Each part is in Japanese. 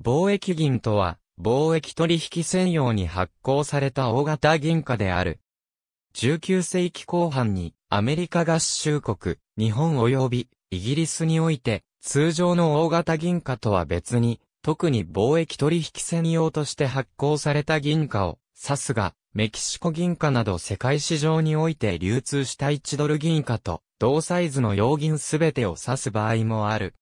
貿易銀とは、貿易取引専用に発行された大型銀貨である。19世紀後半に、アメリカ合衆国、日本及び、イギリスにおいて、通常の大型銀貨とは別に、特に貿易取引専用として発行された銀貨を指すが、メキシコ銀貨など世界市場において流通した1ドル銀貨と同サイズの用銀すべてを指す場合もある。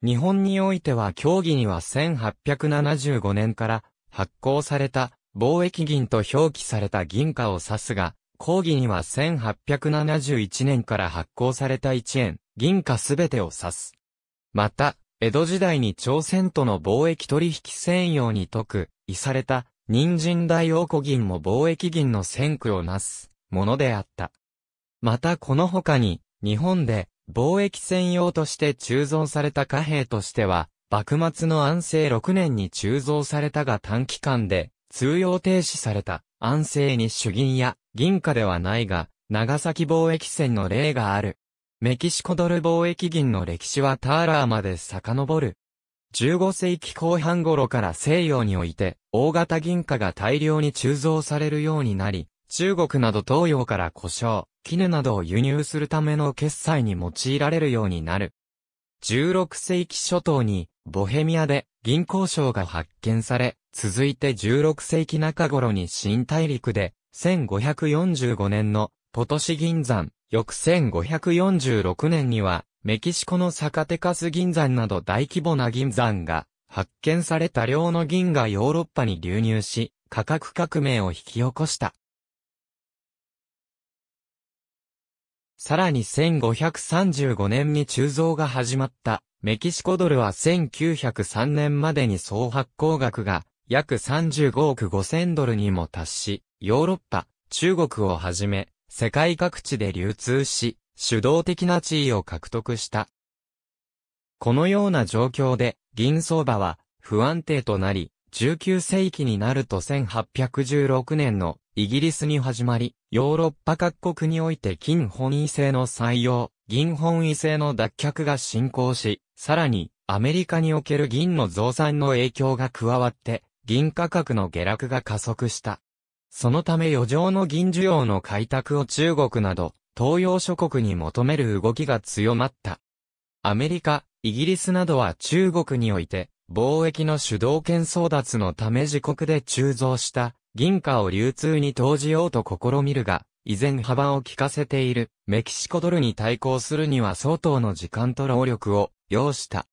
日本においては協議には1875年から発行された貿易銀と表記された銀貨を指すが、講義には1871年から発行された1円、銀貨すべてを指す。また、江戸時代に朝鮮との貿易取引専用に特異された、人参大王古銀も貿易銀の先駆をなす、ものであった。またこの他に、日本で、貿易専用として鋳造された貨幣としては、幕末の安政6年に鋳造されたが短期間で通用停止された安政に主銀や銀貨ではないが、長崎貿易船の例がある。メキシコドル貿易銀の歴史はターラーまで遡る。15世紀後半頃から西洋において、大型銀貨が大量に鋳造されるようになり、中国など東洋から胡椒、絹などを輸入するための決済に用いられるようになる。16世紀初頭に、ボヘミアで銀行商が発見され、続いて16世紀中頃に新大陸で、1545年のポトシ銀山、翌1546年には、メキシコのサカテカス銀山など大規模な銀山が発見された量の銀がヨーロッパに流入し、価格革命を引き起こした。さらに1535年に鋳造が始まった、メキシコドルは1903年までに総発行額が約35億5000ドルにも達し、ヨーロッパ、中国をはじめ、世界各地で流通し、主導的な地位を獲得した。このような状況で、銀相場は不安定となり、19世紀になると1816年のイギリスに始まり、ヨーロッパ各国において金本位制の採用、銀本位制の脱却が進行し、さらに、アメリカにおける銀の増産の影響が加わって、銀価格の下落が加速した。そのため余剰の銀需要の開拓を中国など、東洋諸国に求める動きが強まった。アメリカ、イギリスなどは中国において、貿易の主導権争奪のため自国で鋳造した銀貨を流通に投じようと試みるが、依然幅を利かせているメキシコドルに対抗するには相当の時間と労力を要した。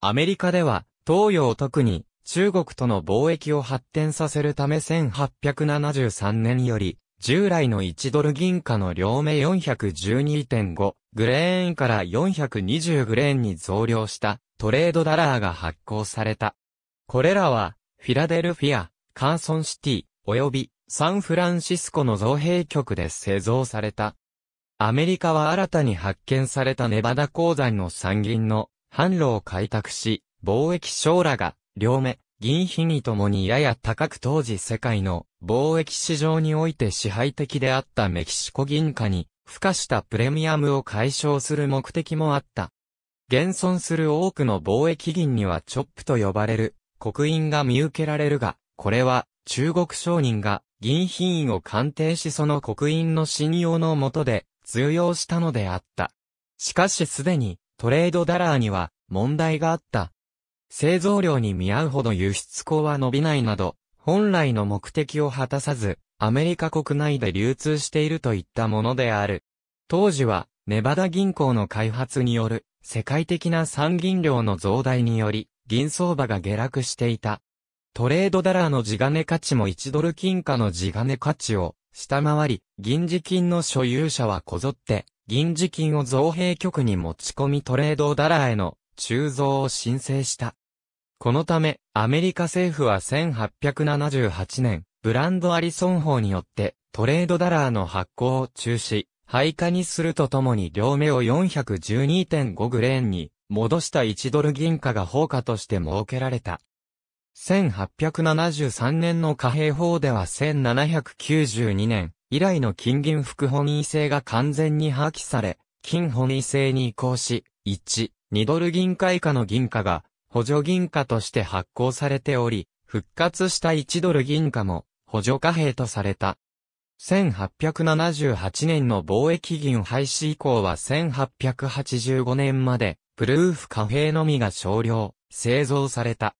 アメリカでは、東洋特に中国との貿易を発展させるため1873年より、従来の1ドル銀貨の両目412.5グレーンから420グレーンに増量したトレードダラーが発行された。これらはフィラデルフィア、カーソンシティ、及びサンフランシスコの造幣局で製造された。アメリカは新たに発見されたネバダ鉱山の産銀の販路を開拓し、貿易商らが、両目、銀比にともにやや高く当時世界の貿易市場において支配的であったメキシコ銀貨に付加したプレミアムを解消する目的もあった。現存する多くの貿易銀にはチョップと呼ばれる刻印が見受けられるが、これは中国商人が銀品位を鑑定しその刻印の信用のもとで通用したのであった。しかしすでにトレードダラーには問題があった。製造量に見合うほど輸出口は伸びないなど、本来の目的を果たさず、アメリカ国内で流通しているといったものである。当時は、ネバダ銀行の開発による、世界的な産銀量の増大により、銀相場が下落していた。トレードダラーの地金価値も1ドル金貨の地金価値を下回り、銀次金の所有者はこぞって、銀次金を造幣局に持ち込みトレードダラーへの鋳造を申請した。このため、アメリカ政府は1878年、ブランドアリソン法によって、トレードダラーの発行を中止、廃下にするとともに両目を412.5グレーンに戻した1ドル銀貨が放火として設けられた。1873年の貨幣法では1792年以来の金銀副本位制が完全に破棄され、金本位制に移行し、1、2ドル銀貨以下の銀貨が補助銀貨として発行されており、復活した1ドル銀貨も補助貨幣とされた。1878年の貿易銀廃止以降は1885年までプルーフ貨幣のみが少量、製造された。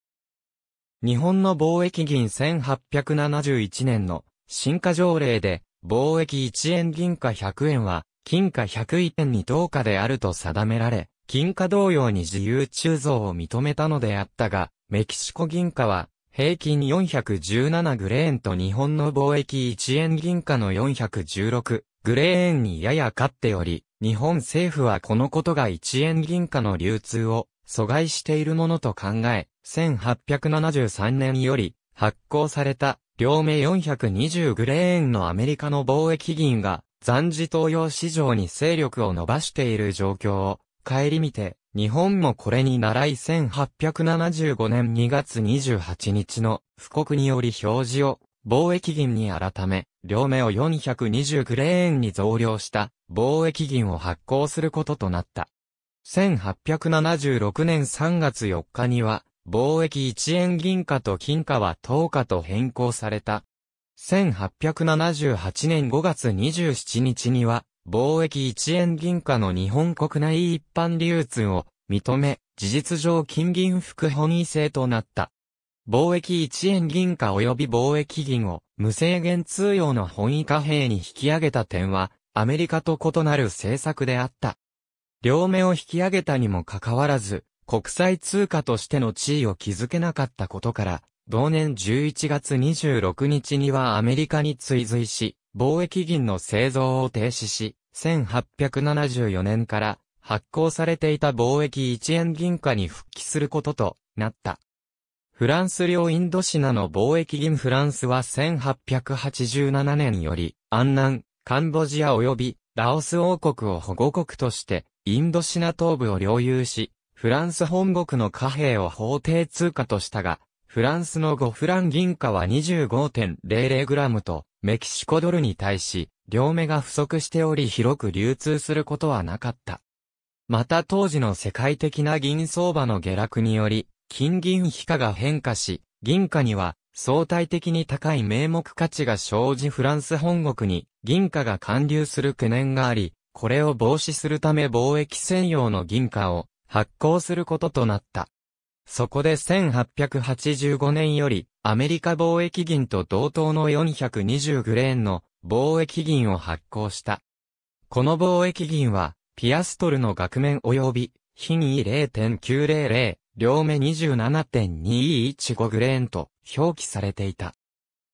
日本の貿易銀1871年の新化条例で、貿易1円銀貨100円は、金貨101円に等価であると定められ、金貨同様に自由鋳造を認めたのであったが、メキシコ銀貨は、平均417グレーンと日本の貿易1円銀貨の416グレーンにやや勝っており、日本政府はこのことが一円銀貨の流通を阻害しているものと考え、1873年より発行された両目420グレーンのアメリカの貿易銀が残時東洋市場に勢力を伸ばしている状況を顧みて、日本もこれに習い1875年2月28日の布告により表示を貿易銀に改め、両目を420グレーンに増量した貿易銀を発行することとなった。1876年3月4日には、貿易1円銀貨と金貨は10日と変更された。1878年5月27日には、貿易1円銀貨の日本国内一般流通を認め、事実上金銀副本位制となった。貿易1円銀貨及び貿易銀を無制限通用の本位貨幣に引き上げた点は、アメリカと異なる政策であった。両目を引き上げたにもかかわらず、国際通貨としての地位を築けなかったことから、同年11月26日にはアメリカに追随し、貿易銀の製造を停止し、1874年から発行されていた貿易1円銀貨に復帰することとなった。フランス領インドシナの貿易銀フランスは1887年より、安南、カンボジア及び、ラオス王国を保護国として、インドシナ東部を領有し、フランス本国の貨幣を法定通貨としたが、フランスの5フラン銀貨は 25.00g と、メキシコドルに対し、両目が不足しており広く流通することはなかった。また当時の世界的な銀相場の下落により、金銀比価が変化し、銀貨には相対的に高い名目価値が生じフランス本国に銀貨が還流する懸念があり、これを防止するため貿易専用の銀貨を発行することとなった。そこで1885年よりアメリカ貿易銀と同等の420グレーンの貿易銀を発行した。この貿易銀はピアストルの額面及び品位0.900両目27.215グレーンと表記されていた。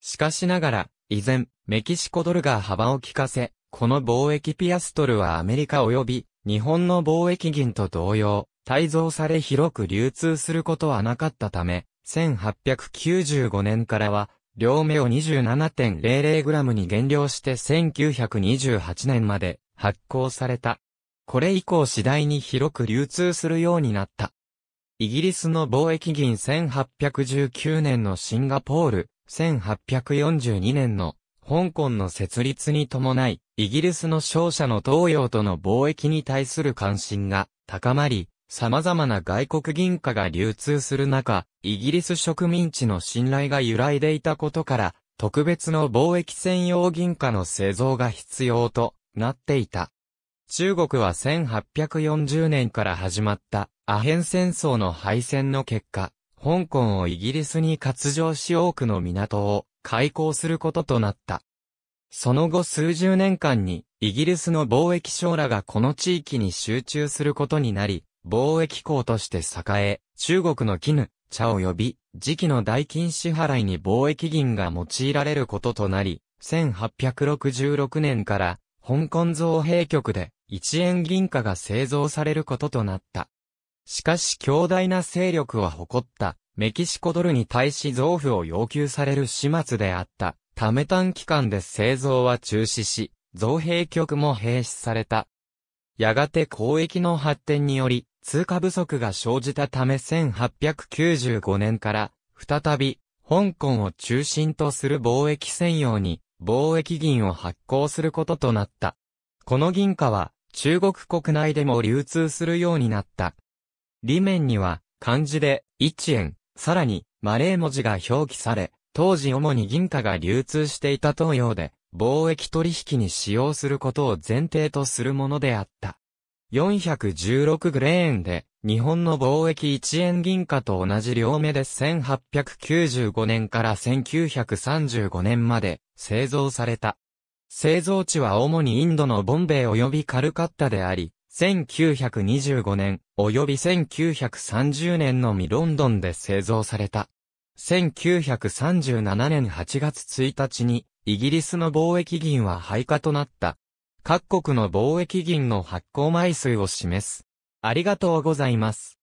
しかしながら、依然、メキシコドルが幅を利かせ、この貿易ピアストルはアメリカ及び日本の貿易銀と同様、改造され広く流通することはなかったため、1895年からは、両目を2 7 0 0ムに減量して1928年まで発行された。これ以降次第に広く流通するようになった。イギリスの貿易銀1819年のシンガポール、1842年の香港の設立に伴い、イギリスの商社の東洋との貿易に対する関心が高まり、様々な外国銀貨が流通する中、イギリス植民地の信頼が揺らいでいたことから、特別の貿易専用銀貨の製造が必要となっていた。中国は1840年から始まったアヘン戦争の敗戦の結果、香港をイギリスに割譲し多くの港を開港することとなった。その後数十年間に、イギリスの貿易商らがこの地域に集中することになり、貿易港として栄え、中国の絹、茶を呼び、時期の代金支払いに貿易銀が用いられることとなり、1866年から、香港造幣局で1円銀貨が製造されることとなった。しかし強大な勢力は誇ったメキシコドルに対し増付を要求される始末であった。ため短期間で製造は中止し、造兵局も閉止された。やがて交易の発展により、通貨不足が生じたため1895年から、再び、香港を中心とする貿易専用に、貿易銀を発行することとなった。この銀貨は、中国国内でも流通するようになった。裏面には、漢字で、一円、さらに、マレー文字が表記され、当時主に銀貨が流通していた東洋で、貿易取引に使用することを前提とするものであった。416グレーンで、日本の貿易1円銀貨と同じ両目で1895年から1935年まで製造された。製造地は主にインドのボンベイ及びカルカッタであり、1925年、及び1930年のみロンドンで製造された。1937年8月1日に、イギリスの貿易銀は廃下となった。各国の貿易銀の発行枚数を示す。ありがとうございます。